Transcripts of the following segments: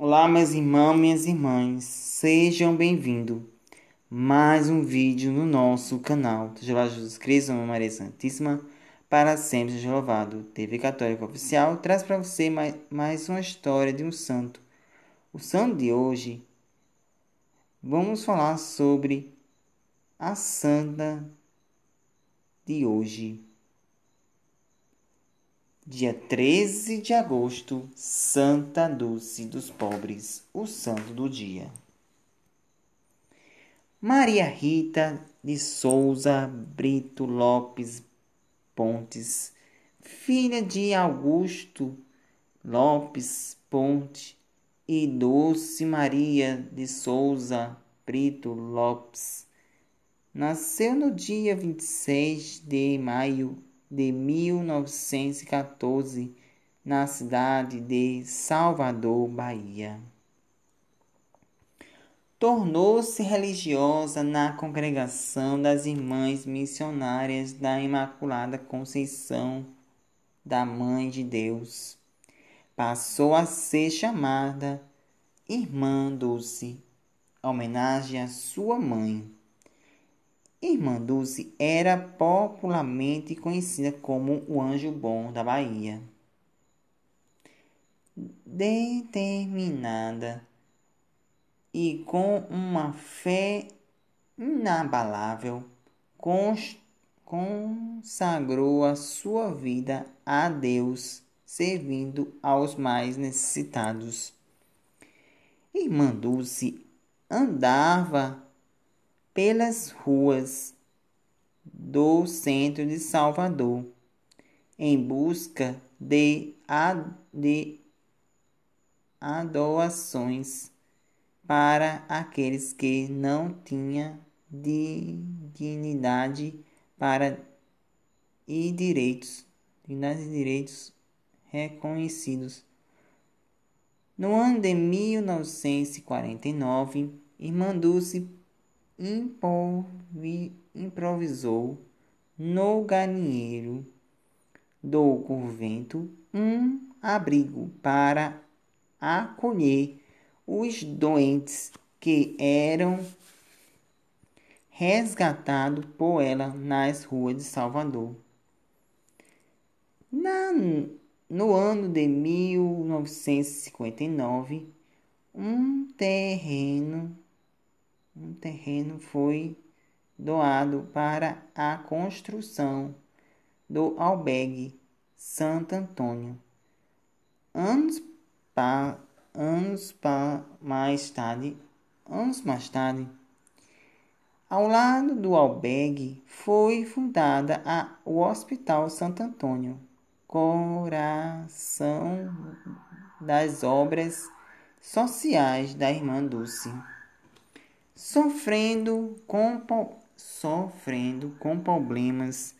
Olá, meus irmãos, minhas irmãs, sejam bem-vindos. Mais um vídeo no nosso canal. Jeová Jesus Cristo, Mãe Maria Santíssima, para sempre seja louvado. TV Católica Oficial traz para você mais, mais uma história de um santo. O santo de hoje, vamos falar sobre a santa de hoje. Dia 13 de agosto, Santa Dulce dos Pobres, o santo do dia. Maria Rita de Souza Brito Lopes Pontes, filha de Augusto Lopes Ponte e Dulce Maria de Souza Brito Lopes, nasceu no dia 26 de maio de 1914, na cidade de Salvador, Bahia. Tornou-se religiosa na congregação das Irmãs Missionárias da Imaculada Conceição da Mãe de Deus. Passou a ser chamada Irmã Dulce, homenagem à sua mãe. Irmã Dulce era popularmente conhecida como o Anjo Bom da Bahia. Determinada e com uma fé inabalável, consagrou a sua vida a Deus, servindo aos mais necessitados. Irmã Dulce andava pelas ruas do centro de Salvador em busca de, ad, de adoações para aqueles que não tinham dignidade para e direitos, dignidade e direitos reconhecidos. No ano de 1949, Irmã Dulce improvisou no galinheiro do convento um abrigo para acolher os doentes que eram resgatados por ela nas ruas de Salvador. Na, no ano de 1959, um terreno um terreno foi doado para a construção do albergue Santo Antônio. Anos, pa, anos pa, mais tarde, anos mais tarde, ao lado do albergue foi fundada a, o Hospital Santo Antônio, coração das obras sociais da irmã Dulce sofrendo com, sofrendo com problemas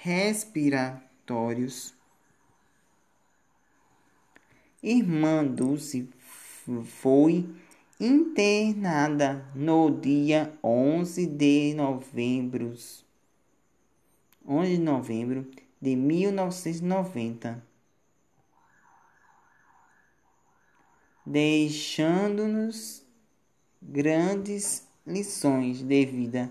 respiratórios. Irmã Dulce foi internada no dia 11 de novembro, 11 de novembro de 1990, deixando-nos grandes lições de vida,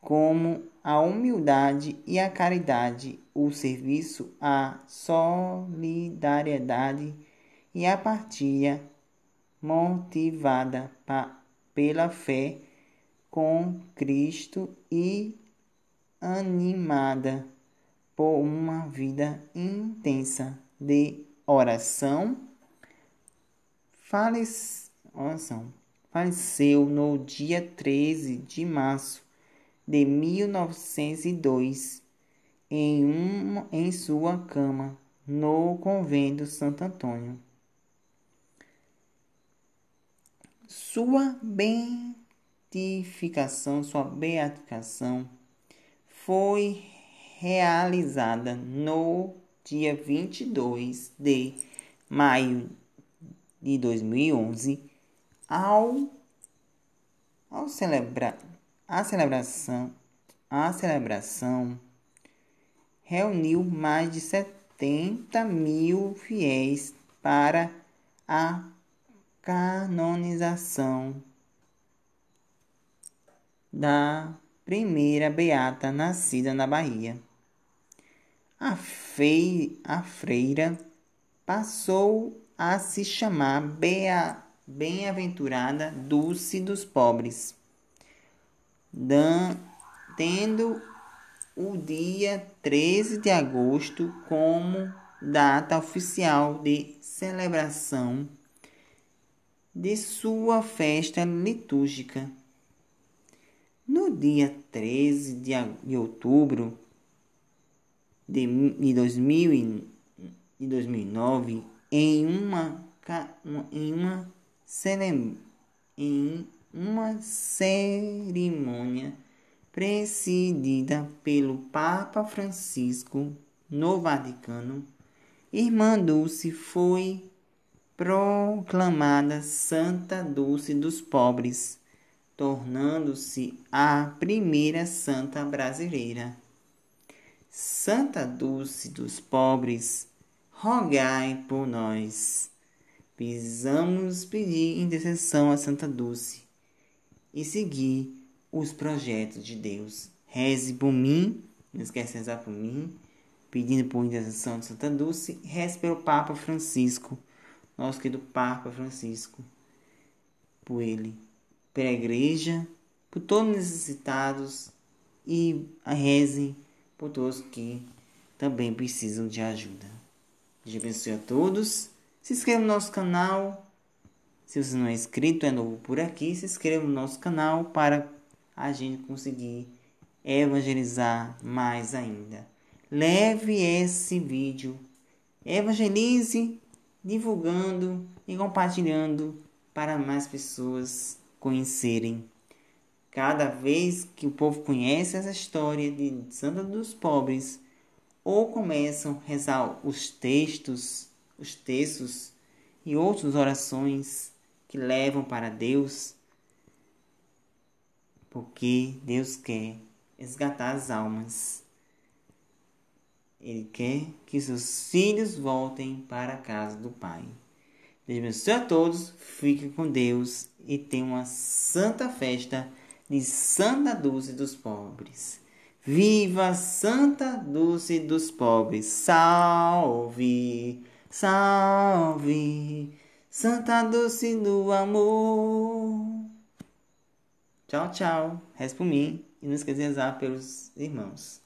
como a humildade e a caridade, o serviço, a solidariedade e a partilha motivada pela fé com Cristo e animada por uma vida intensa de oração, oração faleceu no dia 13 de março de 1902 em, um, em sua cama no convento Santo Antônio. Sua beatificação, sua beatificação foi realizada no dia 22 de maio de 2011 ao, ao celebrar a celebração, a celebração reuniu mais de 70 mil fiéis para a canonização da primeira beata nascida na Bahia. A, fei, a freira passou a se chamar Bea, bem-aventurada Dulce dos pobres, Dan, tendo o dia 13 de agosto como data oficial de celebração de sua festa litúrgica. No dia 13 de outubro de e, 2009, em uma, em uma em uma cerimônia presidida pelo Papa Francisco no Vaticano, Irmã Dulce foi proclamada Santa Dulce dos Pobres, tornando-se a primeira santa brasileira. Santa Dulce dos Pobres, rogai por nós precisamos pedir intercessão a Santa Dulce e seguir os projetos de Deus. Reze por mim, não esquece de rezar por mim, pedindo por intercessão de Santa Dulce, reze pelo Papa Francisco, nosso querido Papa Francisco, por ele, pela igreja, por todos necessitados e reze por todos que também precisam de ajuda. Deus abençoe a todos se inscreva no nosso canal. Se você não é inscrito, é novo por aqui, se inscreva no nosso canal para a gente conseguir evangelizar mais ainda. Leve esse vídeo, evangelize divulgando e compartilhando para mais pessoas conhecerem. Cada vez que o povo conhece essa história de Santa dos Pobres, ou começam a rezar os textos os textos e outras orações que levam para Deus, porque Deus quer resgatar as almas. Ele quer que seus filhos voltem para a casa do Pai. Deus abençoe a todos, fique com Deus e tenham uma santa festa de Santa Dulce dos Pobres. Viva Santa Dulce dos Pobres! Salve! Salve, Santa Doce do Amor. Tchau, tchau. Resta por mim e não esqueça de rezar pelos irmãos.